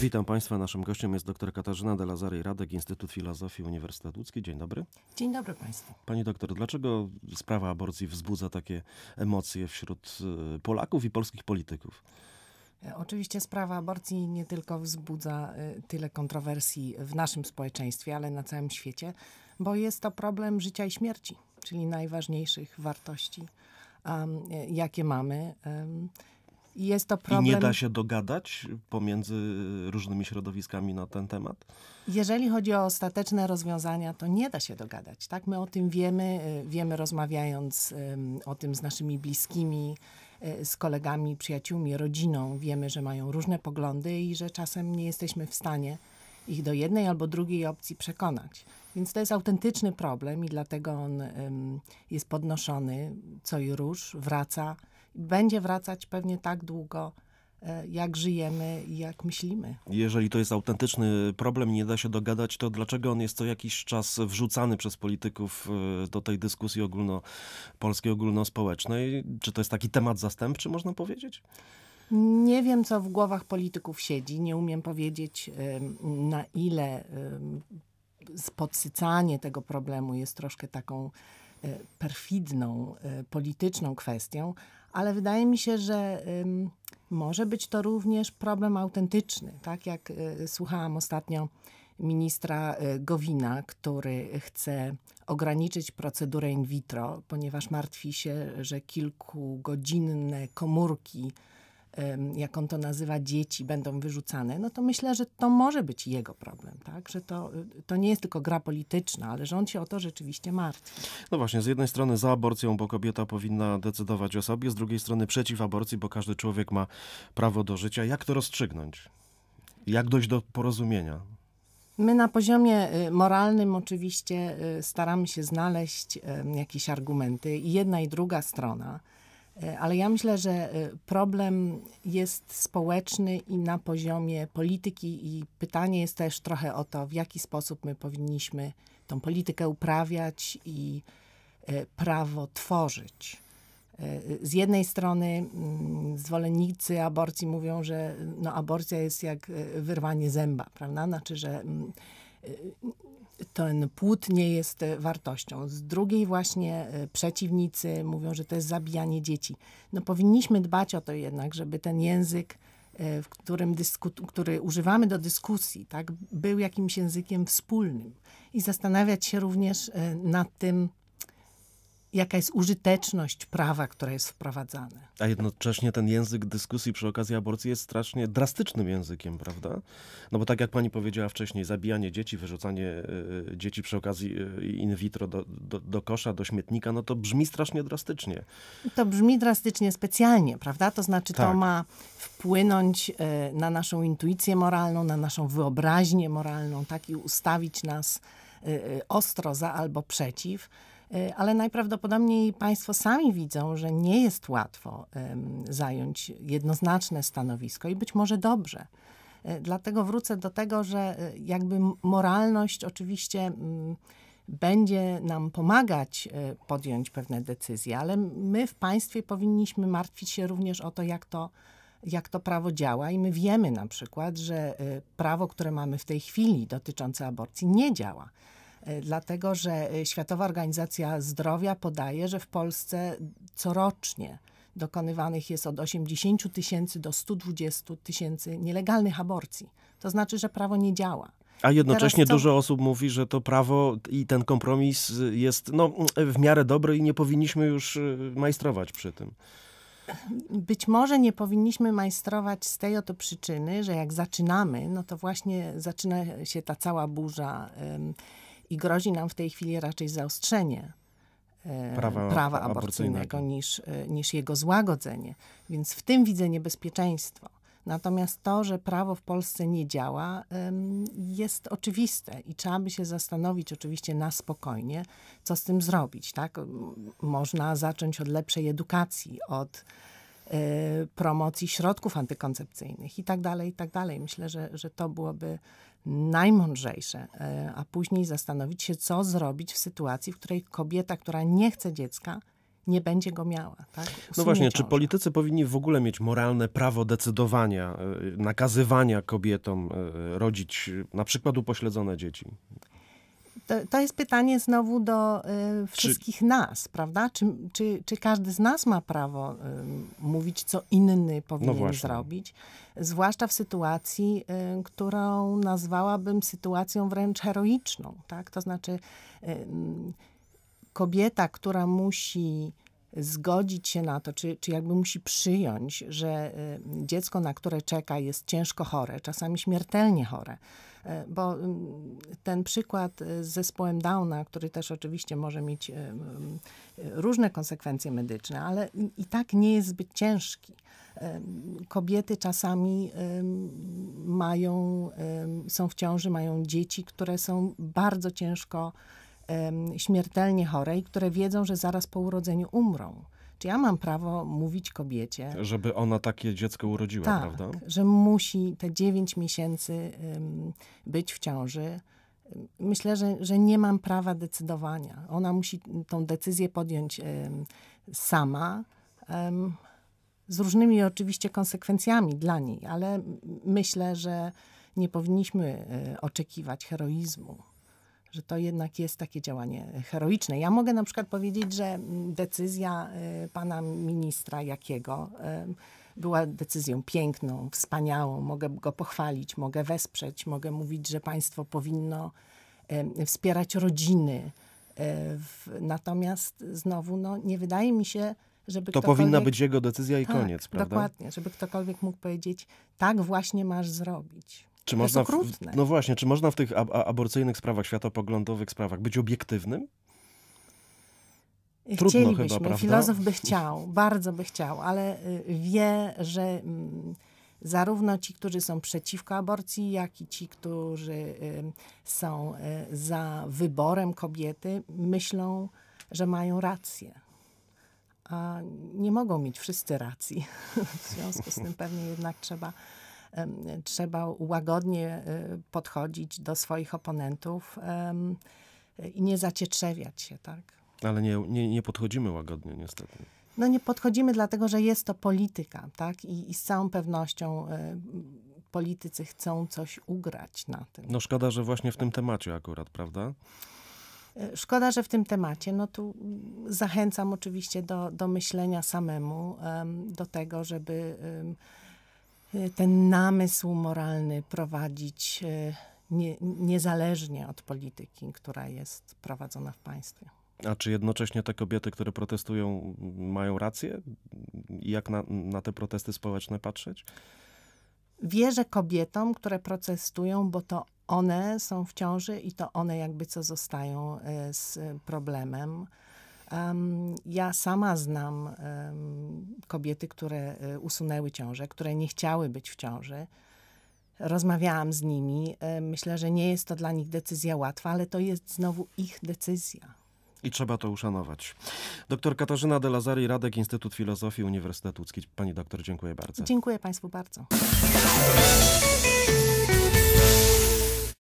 Witam Państwa. Naszym gościem jest dr Katarzyna Delazary Radek, Instytut Filozofii Uniwersytet Łódzki. Dzień dobry. Dzień dobry Państwu. Pani doktor, dlaczego sprawa aborcji wzbudza takie emocje wśród y, Polaków i polskich polityków? E, oczywiście sprawa aborcji nie tylko wzbudza y, tyle kontrowersji w naszym społeczeństwie, ale na całym świecie, bo jest to problem życia i śmierci, czyli najważniejszych wartości, e, jakie mamy jest to problem. I nie da się dogadać pomiędzy różnymi środowiskami na ten temat? Jeżeli chodzi o ostateczne rozwiązania, to nie da się dogadać. Tak? My o tym wiemy, y, wiemy rozmawiając o tym z naszymi bliskimi, y, z kolegami, przyjaciółmi, rodziną. Wiemy, że mają różne poglądy i że czasem nie jesteśmy w stanie ich do jednej albo drugiej opcji przekonać. Więc to jest autentyczny problem i dlatego on jest podnoszony co i róż, wraca będzie wracać pewnie tak długo, e, jak żyjemy i jak myślimy. Jeżeli to jest autentyczny problem i nie da się dogadać, to dlaczego on jest co jakiś czas wrzucany przez polityków e, do tej dyskusji ogólnopolskiej, ogólnospołecznej? Czy to jest taki temat zastępczy, można powiedzieć? Nie wiem, co w głowach polityków siedzi. Nie umiem powiedzieć, e, na ile podsycanie tego problemu jest troszkę taką E, perfidną, e, polityczną kwestią, ale wydaje mi się, że może być to również problem autentyczny. Tak jak e, słuchałam ostatnio ministra Gowina, który chce ograniczyć procedurę in vitro, ponieważ martwi się, że kilkugodzinne komórki jak on to nazywa, dzieci będą wyrzucane, no to myślę, że to może być jego problem, tak? Że to, y, to nie jest tylko gra polityczna, ale że on się o to rzeczywiście martwi. No właśnie, z jednej strony za aborcją, bo kobieta powinna decydować o sobie, z drugiej strony przeciw aborcji, bo każdy człowiek ma prawo do życia. Jak to rozstrzygnąć? Jak dojść do porozumienia? My na poziomie y, moralnym oczywiście y, staramy się znaleźć jakieś argumenty i jedna i druga strona E, ale ja myślę, że e, problem jest społeczny i na poziomie polityki, i pytanie jest też trochę o to, w jaki sposób my powinniśmy tą politykę uprawiać i e, prawo tworzyć. Z jednej strony mm, zwolennicy aborcji mówią, że no, aborcja jest jak wyrwanie zęba, prawda? Znaczy, że mm, ten płód nie jest e, wartością. Z drugiej właśnie e, przeciwnicy mówią, że to jest zabijanie dzieci. No powinniśmy dbać o to jednak, żeby ten język, e, w którym który używamy do dyskusji, tak, był jakimś językiem wspólnym i zastanawiać się również nad tym, jaka jest użyteczność prawa, które jest wprowadzane. A jednocześnie ten język dyskusji przy okazji aborcji jest strasznie drastycznym językiem, prawda? No bo tak jak pani powiedziała wcześniej, zabijanie dzieci, wyrzucanie y, dzieci przy okazji y, in vitro do, do, do, kosza, do śmietnika, no to brzmi strasznie drastycznie. To brzmi drastycznie specjalnie, prawda? To znaczy tak. to ma wpłynąć y, na naszą intuicję moralną, na naszą wyobraźnię moralną, tak? I ustawić nas ostro za albo przeciw Y, ale najprawdopodobniej Państwo sami widzą, że nie jest łatwo zająć jednoznaczne stanowisko i być może dobrze. Y, dlatego wrócę do tego, że y, jakby moralność oczywiście będzie nam pomagać podjąć pewne decyzje, ale my w państwie powinniśmy martwić się również o to, jak to, jak to prawo działa. I my wiemy na przykład, że prawo, które mamy w tej chwili dotyczące aborcji, nie działa. E, dlatego że e, Światowa Organizacja Zdrowia podaje, że w Polsce corocznie dokonywanych jest od 80 tysięcy do 120 tysięcy nielegalnych aborcji. To znaczy, że prawo nie działa. A jednocześnie dużo osób mówi, że to prawo i ten kompromis jest no, w miarę dobry i nie powinniśmy już e, majstrować przy tym. Być może nie powinniśmy majstrować z tej oto przyczyny, że jak zaczynamy, no to właśnie zaczyna się ta cała burza i grozi nam w tej chwili raczej zaostrzenie e, prawa, prawa aborcyjnego, niż, e, niż jego złagodzenie. Więc w tym widzę niebezpieczeństwo. Natomiast to, że prawo w Polsce nie działa, jest oczywiste i trzeba by się zastanowić oczywiście na spokojnie, co z tym zrobić. Tak? Można zacząć od lepszej edukacji, od e, promocji środków antykoncepcyjnych i tak dalej, i tak dalej. Myślę, że, że to byłoby najmądrzejsze, e, a później zastanowić się, co zrobić w sytuacji, w której kobieta, która nie chce dziecka, nie będzie go miała. Tak? No właśnie, ciąża. czy politycy powinni w ogóle mieć moralne prawo decydowania, e, nakazywania kobietom e, rodzić na przykład upośledzone dzieci? To, to jest pytanie znowu do y, wszystkich czy... nas, prawda? Czy, czy, czy, każdy z nas ma prawo y, mówić, co inny powinien no zrobić? Zwłaszcza w sytuacji, y, którą nazwałabym sytuacją wręcz heroiczną, tak? To znaczy y, kobieta, która musi zgodzić się na to, czy, czy jakby musi przyjąć, że y, dziecko, na które czeka, jest ciężko chore, czasami śmiertelnie chore, E, bo mm, ten przykład e, z zespołem Downa, który też oczywiście może mieć e, różne konsekwencje medyczne, ale i tak nie jest zbyt ciężki. Kobiety czasami mają, są w ciąży, mają dzieci, które są bardzo ciężko śmiertelnie chore i które wiedzą, że zaraz po urodzeniu umrą. Czy ja mam prawo mówić kobiecie? Żeby ona takie dziecko urodziła, tak, prawda? Że musi te 9 miesięcy być w ciąży. Myślę, że, że nie mam prawa decydowania. Ona musi tą decyzję podjąć sama z różnymi oczywiście konsekwencjami dla niej, ale myślę, że nie powinniśmy e, oczekiwać heroizmu że to jednak jest takie działanie heroiczne. Ja mogę na przykład powiedzieć, że mm, decyzja y, pana ministra Jakiego y, była decyzją piękną, wspaniałą. Mogę go pochwalić, mogę wesprzeć, mogę mówić, że państwo powinno y, wspierać rodziny. Natomiast znowu no, nie wydaje mi się, żeby To powinna być jego decyzja i tak, koniec, prawda? Dokładnie, żeby ktokolwiek mógł powiedzieć, tak właśnie masz zrobić. Czy to można jest okrutne. W, no właśnie, czy można w tych ab aborcyjnych sprawach, światopoglądowych sprawach być obiektywnym? Trudno chyba, prawda? Filozof by chciał, bardzo by chciał, ale y, wie, że mm, zarówno ci, którzy są przeciwko aborcji, jak i ci, którzy y, są y, za wyborem kobiety, myślą, że mają rację. A nie mogą mieć wszyscy racji. W związku z tym pewnie jednak trzeba trzeba łagodnie e, podchodzić do swoich oponentów i nie zacietrzewiać się, tak? Ale nie, nie, nie podchodzimy łagodnie, niestety. No nie podchodzimy, dlatego że jest to polityka, tak? I, i z całą pewnością e, politycy chcą coś ugrać na tym. No szkoda, że właśnie w tym temacie akurat, prawda? E, szkoda, że w tym temacie, no tu zachęcam oczywiście do, do myślenia samemu, do tego, żeby ten namysł moralny prowadzić e, nie, niezależnie od polityki, która jest prowadzona w państwie. A czy jednocześnie te kobiety, które protestują, mają rację? Jak na, na te protesty społeczne patrzeć? Wierzę kobietom, które protestują, bo to one są w ciąży i to one jakby co zostają e, z problemem. Um, ja sama znam um, kobiety, które e, usunęły ciążę, które nie chciały być w ciąży. Rozmawiałam z nimi. E, myślę, że nie jest to dla nich decyzja łatwa, ale to jest znowu ich decyzja. I trzeba to uszanować. Doktor Katarzyna De Lazari, Radek Instytut Filozofii Uniwersytet Łódzki. Pani doktor, dziękuję bardzo. Dziękuję Państwu bardzo.